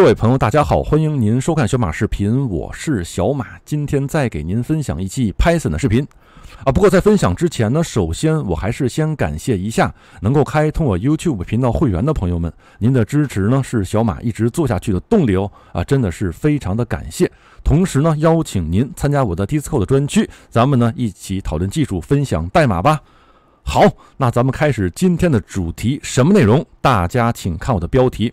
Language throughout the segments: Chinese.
各位朋友，大家好，欢迎您收看小马视频，我是小马，今天再给您分享一期 Python 的视频啊。不过在分享之前呢，首先我还是先感谢一下能够开通我 YouTube 频道会员的朋友们，您的支持呢是小马一直做下去的动力哦啊，真的是非常的感谢。同时呢，邀请您参加我的 Discord 的专区，咱们呢一起讨论技术，分享代码吧。好，那咱们开始今天的主题，什么内容？大家请看我的标题。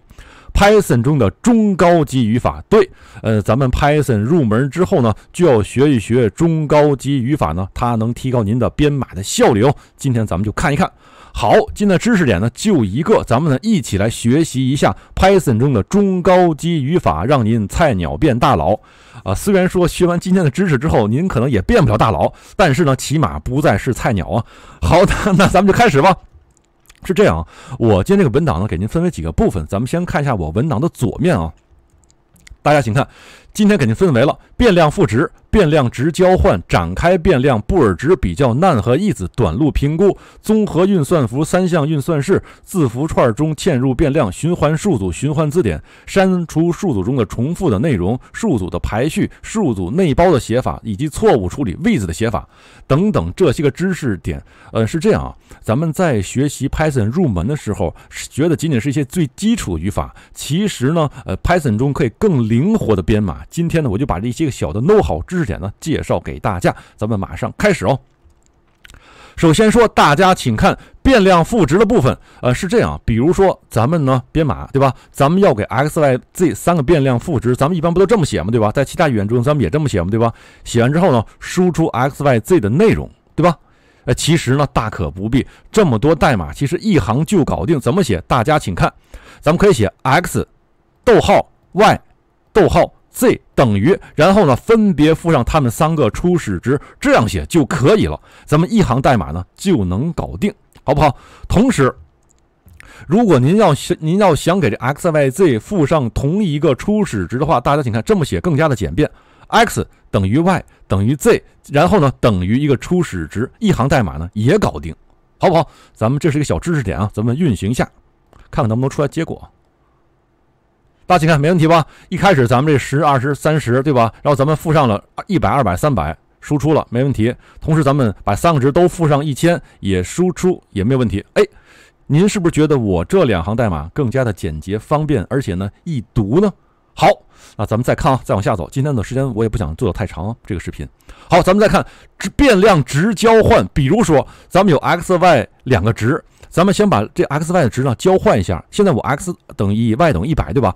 Python 中的中高级语法，对，呃，咱们 Python 入门之后呢，就要学一学中高级语法呢，它能提高您的编码的效率。哦。今天咱们就看一看。好，今天的知识点呢就一个，咱们呢一起来学习一下 Python 中的中高级语法，让您菜鸟变大佬。啊，虽然说学完今天的知识之后，您可能也变不了大佬，但是呢，起码不再是菜鸟啊。好的，那咱们就开始吧。是这样啊，我今天这个文档呢，给您分为几个部分，咱们先看一下我文档的左面啊。大家请看，今天给您分为了变量赋值。变量值交换、展开变量、布尔值比较难和易子短路评估、综合运算符三项运算式、字符串中嵌入变量、循环数组、循环字典、删除数组中的重复的内容、数组的排序、数组内包的写法以及错误处理位置的写法等等这些个知识点，呃，是这样啊，咱们在学习 Python 入门的时候，学的仅仅是一些最基础的语法，其实呢，呃，Python 中可以更灵活的编码。今天呢，我就把这些个小的 No 好知识。点呢？介绍给大家，咱们马上开始哦。首先说，大家请看变量赋值的部分。呃，是这样比如说咱们呢编码，对吧？咱们要给 x、y、z 三个变量赋值，咱们一般不都这么写吗？对吧？在其他语言中，咱们也这么写吗？对吧？写完之后呢，输出 x、y、z 的内容，对吧？呃，其实呢，大可不必这么多代码，其实一行就搞定。怎么写？大家请看，咱们可以写 x 逗号 y 逗号。z 等于，然后呢，分别附上它们三个初始值，这样写就可以了。咱们一行代码呢就能搞定，好不好？同时，如果您要您要想给这 x、y、z 附上同一个初始值的话，大家请看，这么写更加的简便。x 等于 y 等于 z，然后呢等于一个初始值，一行代码呢也搞定，好不好？咱们这是一个小知识点啊，咱们运行一下，看看能不能出来结果。大家请看没问题吧？一开始咱们这十、二、十、三十，对吧？然后咱们附上了一百、二百、三百，输出了没问题。同时咱们把三个值都附上一千，也输出也没有问题。哎，您是不是觉得我这两行代码更加的简洁方便，而且呢易读呢？好，那咱们再看啊，再往下走。今天的时间我也不想做的太长，这个视频。好，咱们再看值变量值交换。比如说咱们有 x、y 两个值，咱们先把这 x、y 的值呢交换一下。现在我 x 等于 y 等于一百，对吧？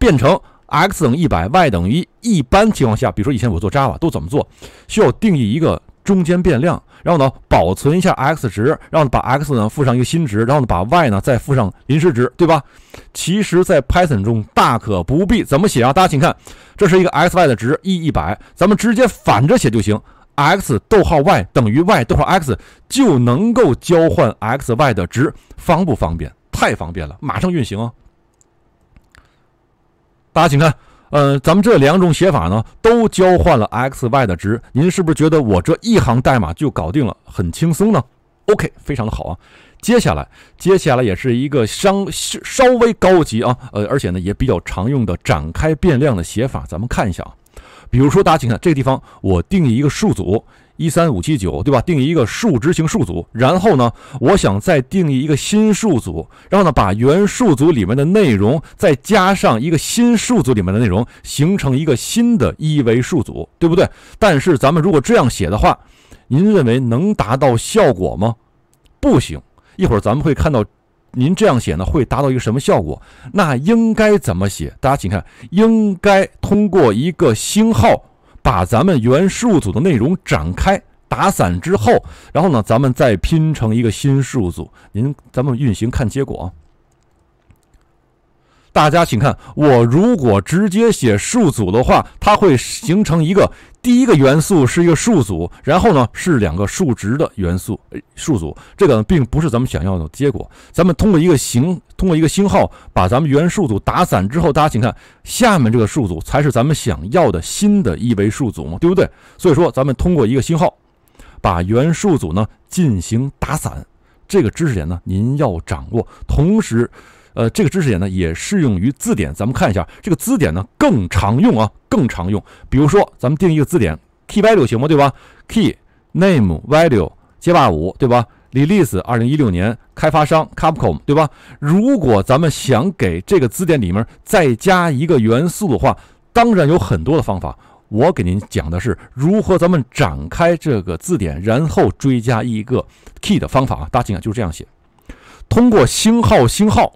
变成 x 等于一百，y 等于一。一般情况下，比如说以前我做 Java 都怎么做？需要定义一个中间变量，然后呢保存一下 x 值，然后把 x 呢附上一个新值，然后呢把 y 呢再附上临时值，对吧？其实，在 Python 中大可不必怎么写啊！大家请看，这是一个 x、y 的值，e 一百，咱们直接反着写就行，x 逗号 y 等于 y 逗号 x 就能够交换 x、y 的值，方不方便？太方便了，马上运行啊！大家请看，呃，咱们这两种写法呢，都交换了 x y 的值。您是不是觉得我这一行代码就搞定了，很轻松呢？OK，非常的好啊。接下来，接下来也是一个稍稍微高级啊，呃，而且呢也比较常用的展开变量的写法，咱们看一下啊。比如说，大家请看这个地方，我定义一个数组。一三五七九，对吧？定义一个数值型数组，然后呢，我想再定义一个新数组，然后呢，把原数组里面的内容再加上一个新数组里面的内容，形成一个新的一维数组，对不对？但是咱们如果这样写的话，您认为能达到效果吗？不行。一会儿咱们会看到，您这样写呢会达到一个什么效果？那应该怎么写？大家请看，应该通过一个星号。把咱们原数组的内容展开打散之后，然后呢，咱们再拼成一个新数组。您，咱们运行看结果。大家请看，我如果直接写数组的话，它会形成一个第一个元素是一个数组，然后呢是两个数值的元素数组，这个呢并不是咱们想要的结果。咱们通过一个形，通过一个星号把咱们原数组打散之后，大家请看下面这个数组才是咱们想要的新的一维数组嘛，对不对？所以说，咱们通过一个星号把原数组呢进行打散，这个知识点呢您要掌握，同时。呃，这个知识点呢也适用于字典，咱们看一下这个字典呢更常用啊，更常用。比如说，咱们定一个字典，key value 行吗？对吧？key name value 街霸五对吧？l a s e 二零一六年开发商 Capcom 对吧？如果咱们想给这个字典里面再加一个元素的话，当然有很多的方法。我给您讲的是如何咱们展开这个字典，然后追加一个 key 的方法啊。大家请看，就是这样写，通过星号星号。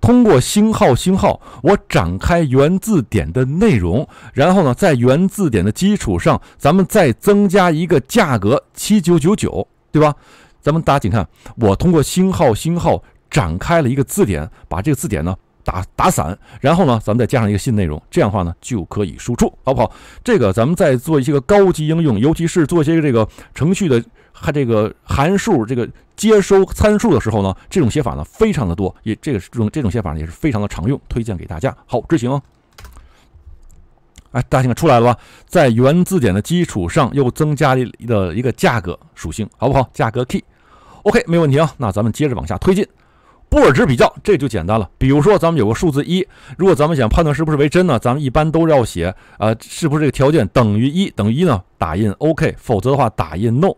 通过星号星号，我展开原字典的内容，然后呢，在原字典的基础上，咱们再增加一个价格七九九九，对吧？咱们大家请看，我通过星号星号展开了一个字典，把这个字典呢打打散，然后呢，咱们再加上一个新内容，这样的话呢就可以输出，好不好？这个咱们再做一些个高级应用，尤其是做一些这个程序的。看这个函数，这个接收参数的时候呢，这种写法呢非常的多，也这个这种这种写法呢也是非常的常用，推荐给大家。好，执行。哎，大家看出来了吧？在原字典的基础上又增加了一个价格属性，好不好？价格 k。OK，没问题啊。那咱们接着往下推进。布尔值比较这就简单了。比如说咱们有个数字一，如果咱们想判断是不是为真呢，咱们一般都要写啊，是不是这个条件等于一等于一呢？打印 OK，否则的话打印 No。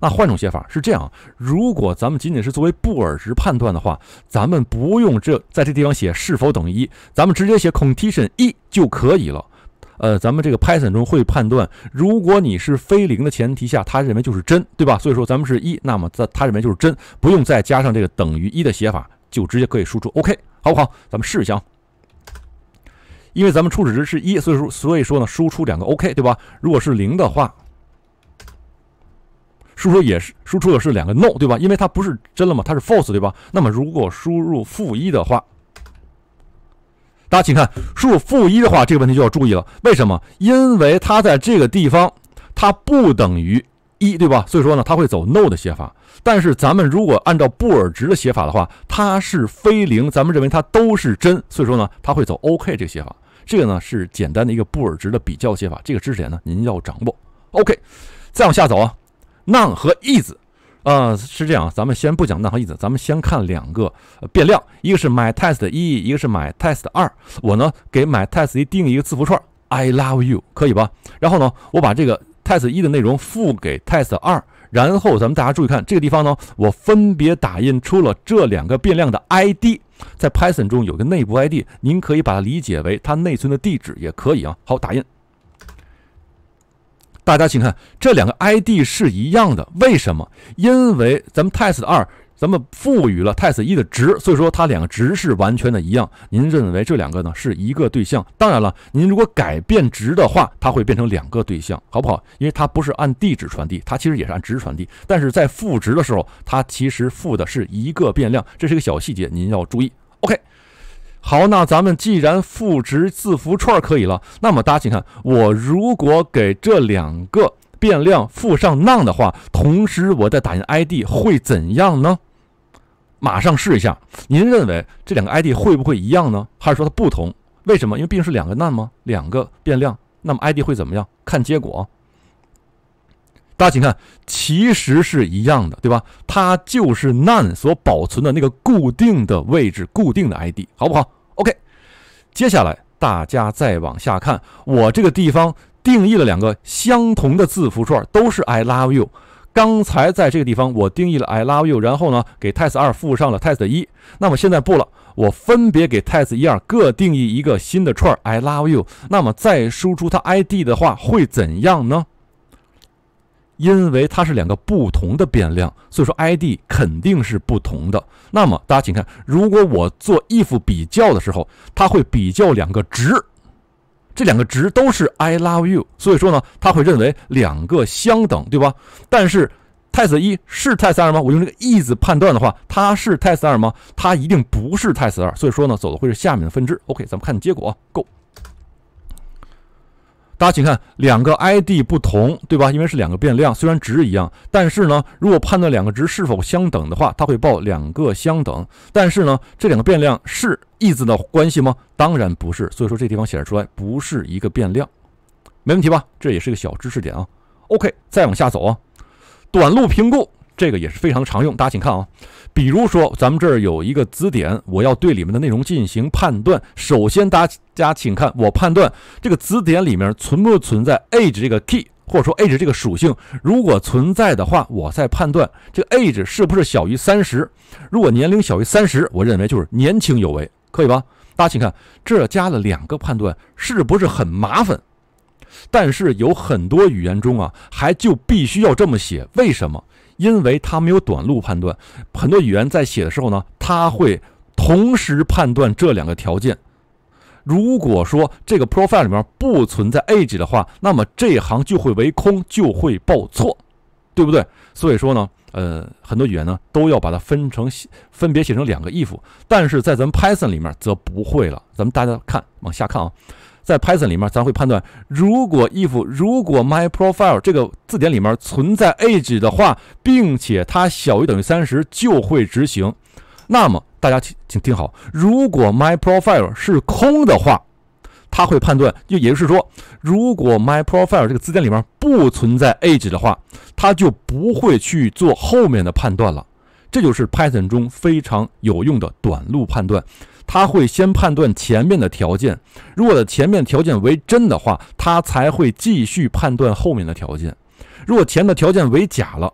那换种写法是这样，如果咱们仅仅是作为布尔值判断的话，咱们不用这在这地方写是否等于一，咱们直接写 condition 一就可以了。呃，咱们这个 Python 中会判断，如果你是非零的前提下，他认为就是真，对吧？所以说咱们是一，那么在它认为就是真，不用再加上这个等于一的写法，就直接可以输出 OK，好不好？咱们试一下。因为咱们初始值是一，所以说所以说呢，输出两个 OK，对吧？如果是零的话。输出也是输出的是两个 no 对吧？因为它不是真了嘛，它是 false 对吧？那么如果输入负一的话，大家请看，输入负一的话，这个问题就要注意了。为什么？因为它在这个地方它不等于一对吧？所以说呢，它会走 no 的写法。但是咱们如果按照布尔值的写法的话，它是非零，咱们认为它都是真，所以说呢，它会走 ok 这个写法。这个呢是简单的一个布尔值的比较写法，这个知识点呢您要掌握。OK，再往下走啊。None 和 is，啊，是这样咱们先不讲 None 和 is，咱们先看两个变量，一个是 my test 一，一个是 my test 二。我呢给 my test 一定一个字符串 I love you，可以吧？然后呢，我把这个 test 一的内容付给 test 二，然后咱们大家注意看这个地方呢，我分别打印出了这两个变量的 ID，在 Python 中有个内部 ID，您可以把它理解为它内存的地址也可以啊。好，打印。大家，请看这两个 ID 是一样的，为什么？因为咱们 test 二，咱们赋予了 test 一的值，所以说它两个值是完全的一样。您认为这两个呢是一个对象？当然了，您如果改变值的话，它会变成两个对象，好不好？因为它不是按地址传递，它其实也是按值传递，但是在赋值的时候，它其实赋的是一个变量，这是一个小细节，您要注意。好，那咱们既然赋值字符串可以了，那么大家请看，我如果给这两个变量赋上 none 的话，同时我再打印 ID 会怎样呢？马上试一下。您认为这两个 ID 会不会一样呢？还是说它不同？为什么？因为毕竟是两个 none 吗？两个变量，那么 ID 会怎么样？看结果。大家请看，其实是一样的，对吧？它就是 None 所保存的那个固定的位置、固定的 ID，好不好？OK，接下来大家再往下看，我这个地方定义了两个相同的字符串，都是 "I love you"。刚才在这个地方我定义了 "I love you"，然后呢给 test 二附上了 test 一。那么现在不了，我分别给 test 一二各定义一个新的串 "I love you"。那么再输出它 ID 的话，会怎样呢？因为它是两个不同的变量，所以说 ID 肯定是不同的。那么大家请看，如果我做 if 比较的时候，它会比较两个值，这两个值都是 I love you，所以说呢，它会认为两个相等，对吧？但是 test 一是 test 二吗？我用这个 i s 判断的话，它是 test 二吗？它一定不是 test 二，所以说呢，走的会是下面的分支。OK，咱们看结果，g Go 大家请看，两个 ID 不同，对吧？因为是两个变量，虽然值一样，但是呢，如果判断两个值是否相等的话，它会报两个相等。但是呢，这两个变量是 is 的关系吗？当然不是。所以说这地方显示出来不是一个变量，没问题吧？这也是一个小知识点啊。OK，再往下走啊，短路评估这个也是非常常用。大家请看啊。比如说，咱们这儿有一个子典，我要对里面的内容进行判断。首先，大家请看，我判断这个子典里面存不存在 age 这个 key，或者说 age 这个属性。如果存在的话，我再判断这个 age 是不是小于三十。如果年龄小于三十，我认为就是年轻有为，可以吧？大家请看，这加了两个判断，是不是很麻烦？但是有很多语言中啊，还就必须要这么写，为什么？因为它没有短路判断，很多语言在写的时候呢，它会同时判断这两个条件。如果说这个 profile 里面不存在 age 的话，那么这行就会为空，就会报错，对不对？所以说呢，呃，很多语言呢都要把它分成分别写成两个 if，但是在咱们 Python 里面则不会了。咱们大家看，往下看啊。在 Python 里面，咱会判断，如果 if 如果 my profile 这个字典里面存在 age 的话，并且它小于等于三十，就会执行。那么大家请请听好，如果 my profile 是空的话，它会判断，就也就是说，如果 my profile 这个字典里面不存在 age 的话，它就不会去做后面的判断了。这就是 Python 中非常有用的短路判断。他会先判断前面的条件，如果前面条件为真的话，他才会继续判断后面的条件。如果前的条件为假了，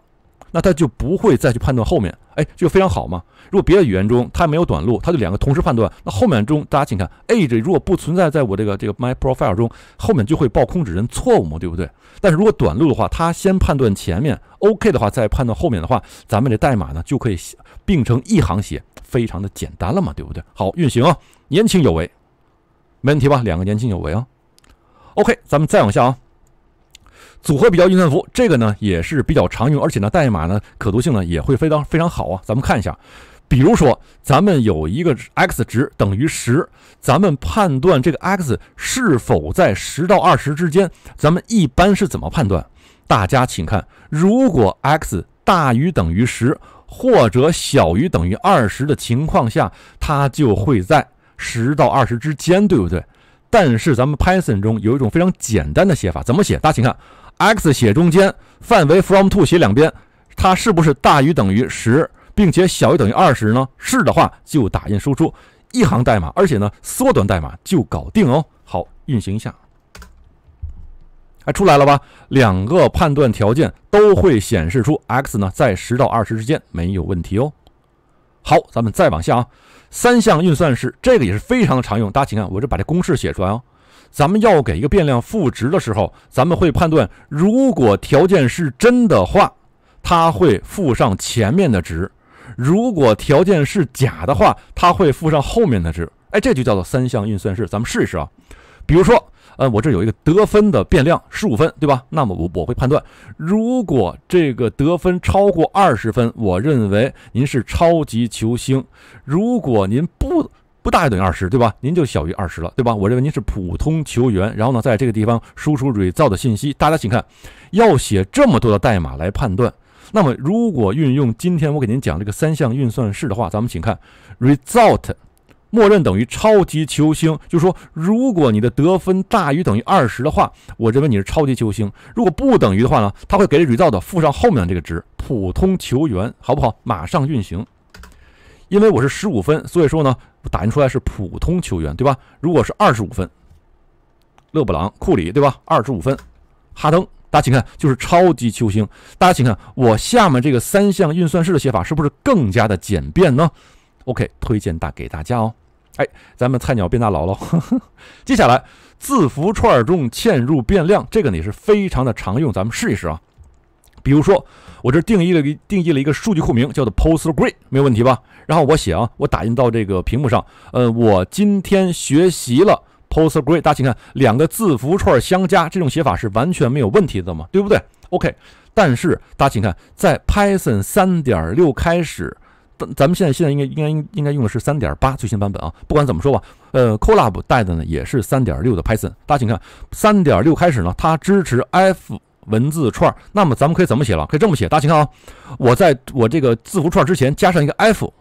那他就不会再去判断后面。哎，就非常好嘛。如果别的语言中它没有短路，它就两个同时判断，那后面中大家请看，age 如果不存在在我这个这个 my profile 中，后面就会报控制人错误嘛，对不对？但是如果短路的话，他先判断前面，OK 的话再判断后面的话，咱们这代码呢就可以。并成一行写，非常的简单了嘛，对不对？好，运行啊，年轻有为，没问题吧？两个年轻有为啊。OK，咱们再往下啊，组合比较运算符这个呢也是比较常用，而且呢代码呢可读性呢也会非常非常好啊。咱们看一下，比如说咱们有一个 x 值等于十，咱们判断这个 x 是否在十到二十之间，咱们一般是怎么判断？大家请看，如果 x 大于等于十。或者小于等于二十的情况下，它就会在十到二十之间，对不对？但是咱们 Python 中有一种非常简单的写法，怎么写？大家请看，x 写中间，范围 from to 写两边，它是不是大于等于十，并且小于等于二十呢？是的话，就打印输出一行代码，而且呢，缩短代码就搞定哦。好，运行一下。哎，出来了吧？两个判断条件都会显示出 x 呢在十到二十之间，没有问题哦。好，咱们再往下啊。三项运算式这个也是非常的常用。大家请看，我这把这公式写出来哦。咱们要给一个变量赋值的时候，咱们会判断，如果条件是真的话，它会赋上前面的值；如果条件是假的话，它会赋上后面的值。哎，这就叫做三项运算式。咱们试一试啊，比如说。呃，我这有一个得分的变量，十五分，对吧？那么我我会判断，如果这个得分超过二十分，我认为您是超级球星；如果您不不大于等于二十，对吧？您就小于二十了，对吧？我认为您是普通球员。然后呢，在这个地方输出 result 的信息，大家请看，要写这么多的代码来判断。那么如果运用今天我给您讲这个三项运算式的话，咱们请看 result。默认等于超级球星，就是说，如果你的得分大于等于二十的话，我认为你是超级球星；如果不等于的话呢，它会给 u l 的附上后面的这个值，普通球员，好不好？马上运行，因为我是十五分，所以说呢，打印出来是普通球员，对吧？如果是二十五分，勒布朗、库里，对吧？二十五分，哈登，大家请看，就是超级球星。大家请看，我下面这个三项运算式的写法是不是更加的简便呢？OK，推荐大给大家哦。哎，咱们菜鸟变大佬了！接下来，字符串中嵌入变量，这个你是非常的常用。咱们试一试啊。比如说，我这定义了定义了一个数据库名，叫做 PostgreSQL，没有问题吧？然后我写啊，我打印到这个屏幕上。呃，我今天学习了 PostgreSQL，大家请看，两个字符串相加，这种写法是完全没有问题的嘛？对不对？OK，但是大家请看，在 Python 3.6开始。咱们现在现在应该应该应该用的是三点八最新版本啊。不管怎么说吧，呃，Colab 带的呢也是三点六的 Python。大家请看，三点六开始呢，它支持 f 文字串。那么咱们可以怎么写了？可以这么写，大家请看啊，我在我这个字符串之前加上一个 f，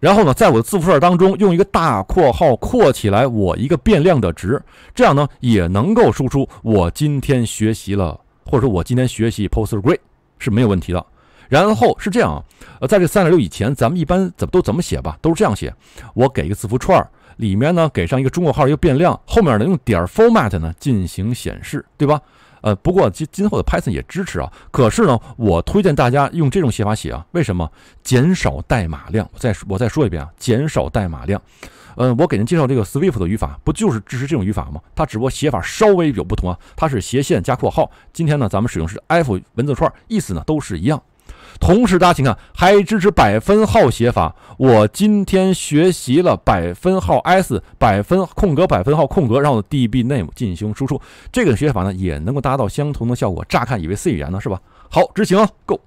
然后呢，在我的字符串当中用一个大括号括起来我一个变量的值，这样呢也能够输出我今天学习了，或者说我今天学习 p o s t g r e 是没有问题的。然后是这样啊，呃，在这三点六以前，咱们一般怎么都怎么写吧，都是这样写。我给一个字符串，里面呢给上一个中括号一个变量，后面呢用点儿 format 呢进行显示，对吧？呃，不过今今后的 Python 也支持啊。可是呢，我推荐大家用这种写法写啊。为什么？减少代码量。我再我再说一遍啊，减少代码量。嗯，我给您介绍这个 Swift 的语法，不就是支持这种语法吗？它只不过写法稍微有不同啊。它是斜线加括号。今天呢，咱们使用是 f 文字串，意思呢都是一样。同时，大家请看，还支持百分号写法。我今天学习了百分号 s 百分空格百分号空格，让 db name 进行输出。这个写法呢，也能够达到相同的效果。乍看以为 C 语言呢，是吧？好，执行 go。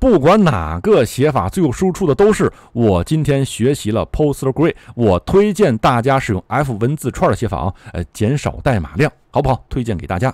不管哪个写法，最后输出的都是我今天学习了 postgres。我推荐大家使用 f 文字串的写法啊，呃，减少代码量，好不好？推荐给大家。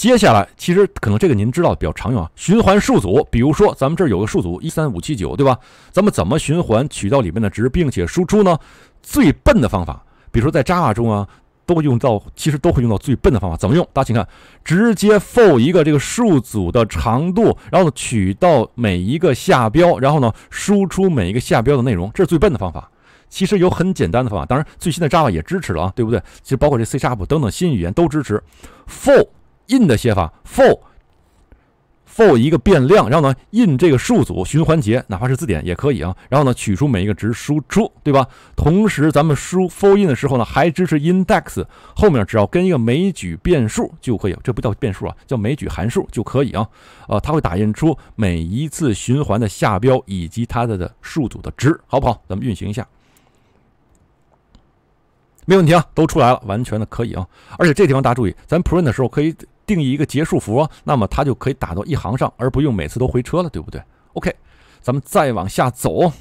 接下来，其实可能这个您知道比较常用啊，循环数组。比如说咱们这儿有个数组一三五七九，对吧？咱们怎么循环取到里面的值，并且输出呢？最笨的方法，比如说在 Java 中啊，都会用到，其实都会用到最笨的方法。怎么用？大家请看，直接 for 一个这个数组的长度，然后取到每一个下标，然后呢输出每一个下标的内容。这是最笨的方法。其实有很简单的方法，当然最新的 Java 也支持了啊，对不对？其实包括这 C++ 等等新语言都支持 for。in 的写法，for for 一个变量，然后呢，in 这个数组循环节，哪怕是字典也可以啊。然后呢，取出每一个值输出，对吧？同时，咱们输 for in 的时候呢，还支持 index，后面只要跟一个枚举变数就可以，这不叫变数啊，叫枚举函数就可以啊。呃，它会打印出每一次循环的下标以及它的数组的值，好不好？咱们运行一下，没问题啊，都出来了，完全的可以啊。而且这地方大家注意，咱 print 的时候可以。定义一个结束符，那么它就可以打到一行上，而不用每次都回车了，对不对？OK，咱们再往下走，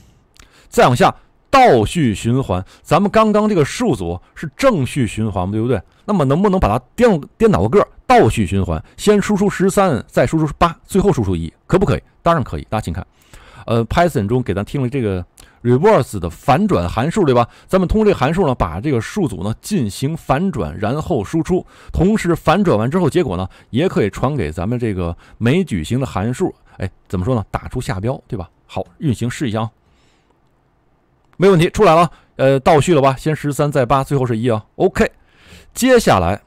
再往下倒序循环。咱们刚刚这个数组是正序循环对不对？那么能不能把它颠颠倒个儿，倒序循环？先输出十三，再输出八，最后输出一，可不可以？当然可以。大家请看，呃，Python 中给咱听了这个。reverse 的反转函数对吧？咱们通过这个函数呢，把这个数组呢进行反转，然后输出。同时反转完之后，结果呢也可以传给咱们这个枚举型的函数。哎，怎么说呢？打出下标对吧？好，运行试一下啊。没问题，出来了。呃，倒序了吧？先十三，再八，最后是一啊。OK，接下来，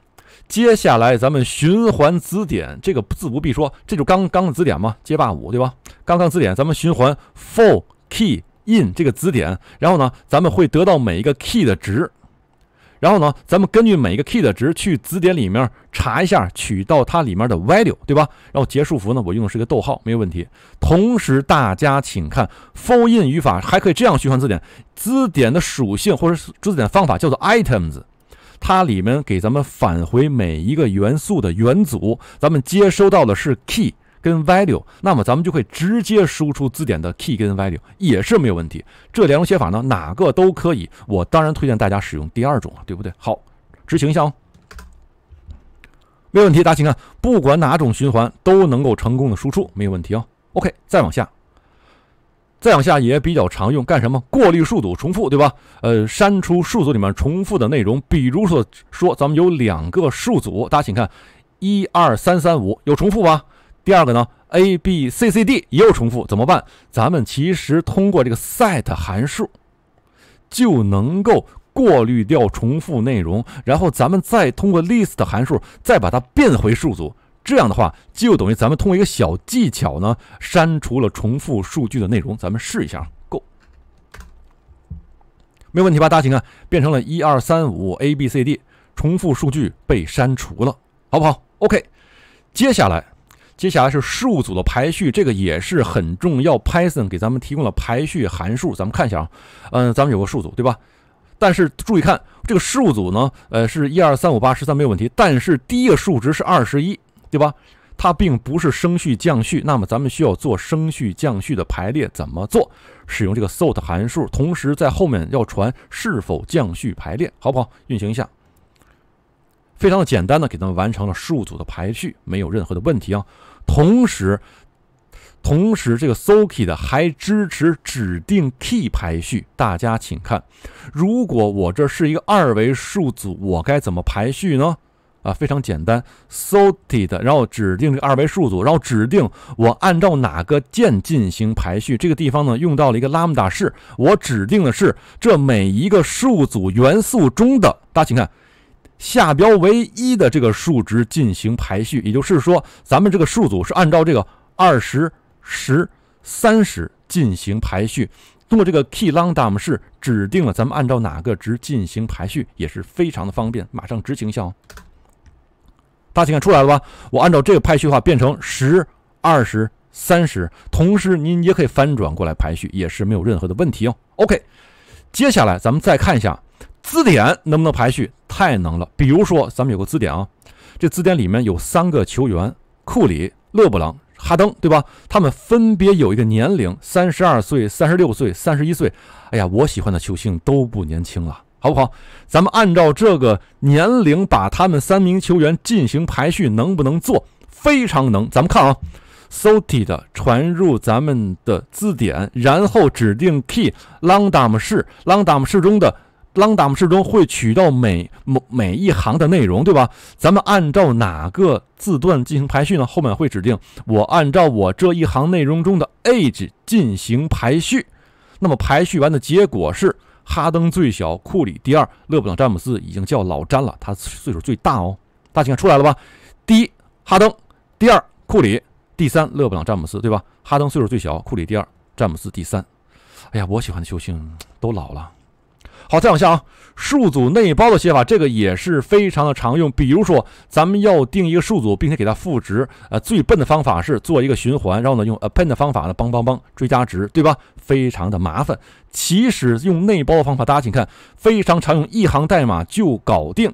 接下来咱们循环子典，这个自不必说，这就刚刚的子典嘛，街霸五对吧？刚刚子典，咱们循环 for key。in 这个字典，然后呢，咱们会得到每一个 key 的值，然后呢，咱们根据每一个 key 的值去字典里面查一下，取到它里面的 value，对吧？然后结束符呢，我用的是个逗号，没有问题。同时，大家请看，for in 语法还可以这样循环字典，字典的属性或者是字典方法叫做 items，它里面给咱们返回每一个元素的元组，咱们接收到的是 key。跟 value，那么咱们就会直接输出字典的 key 跟 value，也是没有问题。这两种写法呢，哪个都可以。我当然推荐大家使用第二种了，对不对？好，执行一下哦。没问题，大家请看，不管哪种循环都能够成功的输出，没有问题哦。OK，再往下，再往下也比较常用，干什么？过滤数组重复，对吧？呃，删除数组里面重复的内容。比如说，说咱们有两个数组，大家请看，一二三三五，有重复吗？第二个呢，a b c c d 也有重复，怎么办？咱们其实通过这个 set 函数就能够过滤掉重复内容，然后咱们再通过 list 函数再把它变回数组。这样的话，就等于咱们通过一个小技巧呢，删除了重复数据的内容。咱们试一下，Go，没问题吧？大家请看，变成了一二三五 a b c d，重复数据被删除了，好不好？OK，接下来。接下来是数组的排序，这个也是很重要。Python 给咱们提供了排序函数，咱们看一下啊。嗯，咱们有个数组，对吧？但是注意看这个数组呢，呃，是一二三五八十三没有问题，但是第一个数值是二十一，对吧？它并不是升序降序。那么咱们需要做升序降序的排列，怎么做？使用这个 sort 函数，同时在后面要传是否降序排列，好不好？运行一下。非常的简单的给他们完成了数组的排序，没有任何的问题啊。同时，同时这个 s o r k e d 还支持指定 key 排序。大家请看，如果我这是一个二维数组，我该怎么排序呢？啊，非常简单，sorted，然后指定这二维数组，然后指定我按照哪个键进行排序。这个地方呢，用到了一个 lambda 式，我指定的是这每一个数组元素中的，大家请看。下标为一的这个数值进行排序，也就是说，咱们这个数组是按照这个二十、十、三十进行排序。通过这个 key l o n g d o m 是指定了咱们按照哪个值进行排序，也是非常的方便。马上执行一下，哦。大家请看出来了吧？我按照这个排序的话，变成十、二十、三十。同时，您也可以翻转过来排序，也是没有任何的问题哦。OK，接下来咱们再看一下。字典能不能排序？太能了！比如说，咱们有个字典啊，这字典里面有三个球员：库里、勒布朗、哈登，对吧？他们分别有一个年龄：三十二岁、三十六岁、三十一岁。哎呀，我喜欢的球星都不年轻了，好不好？咱们按照这个年龄把他们三名球员进行排序，能不能做？非常能！咱们看啊 s o t e d 传入咱们的字典，然后指定 key，langdum 是 langdum 是中的。l a n g d a 模式中会取到每某每一行的内容，对吧？咱们按照哪个字段进行排序呢？后面会指定我按照我这一行内容中的 age 进行排序。那么排序完的结果是：哈登最小，库里第二，勒布朗詹姆斯已经叫老詹了，他岁数最大哦。大家看出来了吧？第一哈登，第二库里，第三勒布朗詹姆斯，对吧？哈登岁数最小，库里第二，詹姆斯第三。哎呀，我喜欢的球星都老了。好，再往下啊，数组内包的写法，这个也是非常的常用。比如说，咱们要定一个数组，并且给它赋值，呃，最笨的方法是做一个循环，然后呢用 append 方法呢，帮帮帮追加值，对吧？非常的麻烦。其实用内包方法，大家请看，非常常用，一行代码就搞定。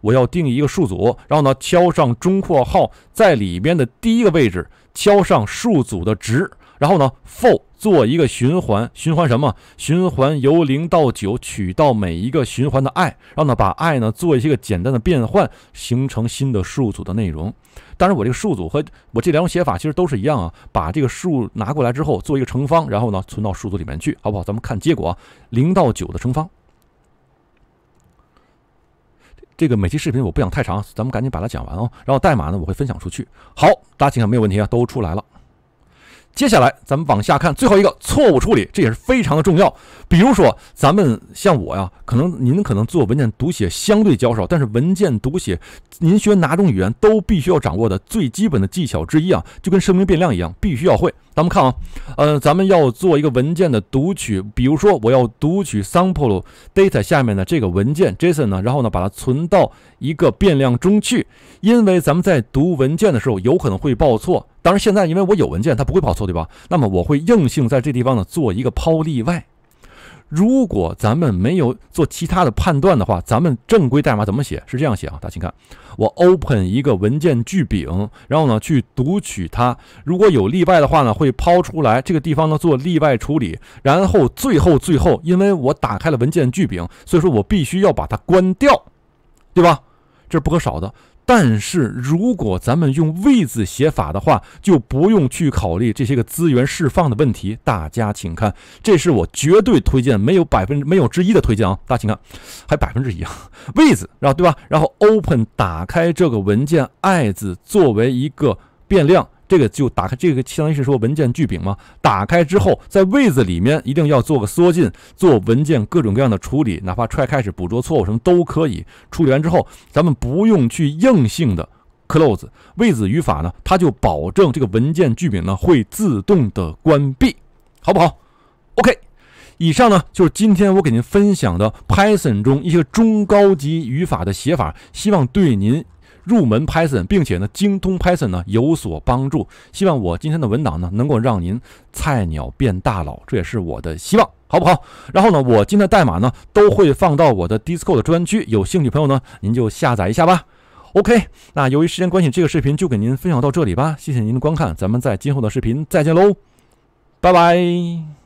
我要定一个数组，然后呢敲上中括号，在里面的第一个位置敲上数组的值。然后呢，for 做一个循环，循环什么？循环由零到九，取到每一个循环的 i，然后呢，把 i 呢做一些个简单的变换，形成新的数组的内容。当然，我这个数组和我这两种写法其实都是一样啊。把这个数拿过来之后，做一个乘方，然后呢存到数组里面去，好不好？咱们看结果，零到九的乘方。这个每期视频我不想太长，咱们赶紧把它讲完哦。然后代码呢，我会分享出去。好，大家请看，没有问题啊，都出来了。接下来咱们往下看最后一个错误处理，这也是非常的重要。比如说，咱们像我呀，可能您可能做文件读写相对较少，但是文件读写，您学哪种语言都必须要掌握的最基本的技巧之一啊，就跟声明变量一样，必须要会。咱们看啊，呃，咱们要做一个文件的读取，比如说我要读取 sample data 下面的这个文件 json 呢，然后呢把它存到一个变量中去，因为咱们在读文件的时候有可能会报错。当然，现在因为我有文件，它不会跑错，对吧？那么我会硬性在这地方呢做一个抛例外。如果咱们没有做其他的判断的话，咱们正规代码怎么写？是这样写啊，大家请看，我 open 一个文件句柄，然后呢去读取它。如果有例外的话呢，会抛出来，这个地方呢做例外处理。然后最后最后，因为我打开了文件句柄，所以说我必须要把它关掉，对吧？这是不可少的。但是如果咱们用 with 写法的话，就不用去考虑这些个资源释放的问题。大家请看，这是我绝对推荐，没有百分，没有之一的推荐啊！大家请看，还百分之一啊？with 然后对吧？然后 open 打开这个文件，i 字作为一个变量。这个就打开，这个相当于是说文件句柄嘛。打开之后，在位子里面一定要做个缩进，做文件各种各样的处理，哪怕 try 开、始捕捉错误什么都可以。处理完之后，咱们不用去硬性的 close 位子语法呢，它就保证这个文件句柄呢会自动的关闭，好不好？OK，以上呢就是今天我给您分享的 Python 中一些中高级语法的写法，希望对您。入门 Python，并且呢，精通 Python 呢有所帮助。希望我今天的文档呢，能够让您菜鸟变大佬，这也是我的希望，好不好？然后呢，我今天的代码呢，都会放到我的 Discord 专区，有兴趣朋友呢，您就下载一下吧。OK，那由于时间关系，这个视频就给您分享到这里吧，谢谢您的观看，咱们在今后的视频再见喽，拜拜。